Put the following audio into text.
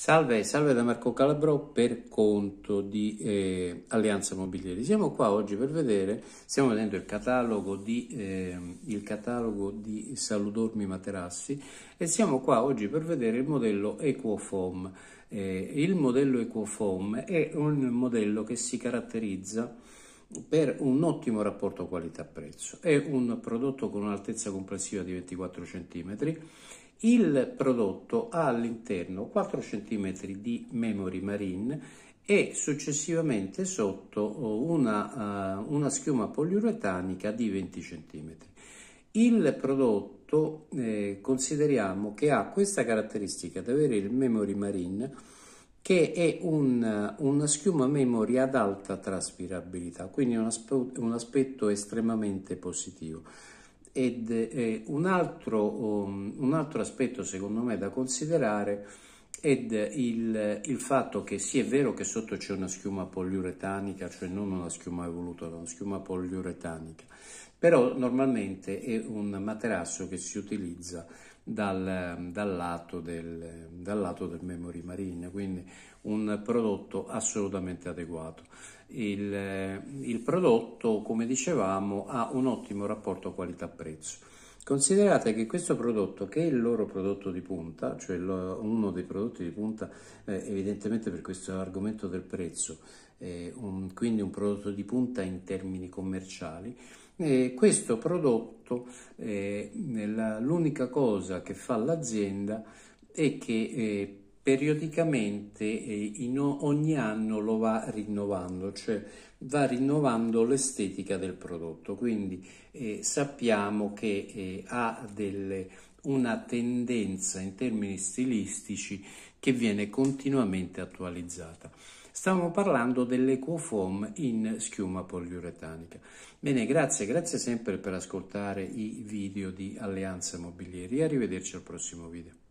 Salve, salve da Marco Calabro per conto di eh, Alleanza Mobilieri. Siamo qua oggi per vedere, stiamo vedendo il catalogo di, eh, il catalogo di Saludormi Materassi e siamo qua oggi per vedere il modello Equofoam. Eh, il modello Equofoam è un modello che si caratterizza per un ottimo rapporto qualità-prezzo. È un prodotto con un'altezza complessiva di 24 cm il prodotto ha all'interno 4 cm di memory marine e successivamente sotto eh, una, uh, una schiuma poliuretanica di 20 cm. Il prodotto eh, consideriamo che ha questa caratteristica di avere il memory marine che è un, una schiuma memory ad alta traspirabilità, quindi un, aspe un aspetto estremamente positivo. Ed eh, un, altro, um, un altro aspetto secondo me da considerare ed il, il, fatto che sì è vero che sotto c'è una schiuma poliuretanica, cioè non una schiuma evoluta, una schiuma poliuretanica, però normalmente è un materasso che si utilizza dal, dal, lato, del, dal lato del memory marine, quindi un prodotto assolutamente adeguato. Il, il prodotto, come dicevamo, ha un ottimo rapporto qualità-prezzo. Considerate che questo prodotto, che è il loro prodotto di punta, cioè uno dei prodotti di punta eh, evidentemente per questo argomento del prezzo, un, quindi un prodotto di punta in termini commerciali, e questo prodotto, eh, l'unica cosa che fa l'azienda è che eh, periodicamente in ogni anno lo va rinnovando, cioè va rinnovando l'estetica del prodotto, quindi eh, sappiamo che eh, ha delle, una tendenza in termini stilistici che viene continuamente attualizzata. Stiamo parlando dell'EcoFoam in schiuma poliuretanica. Bene, grazie, grazie sempre per ascoltare i video di Alleanza Mobilieri. Arrivederci al prossimo video.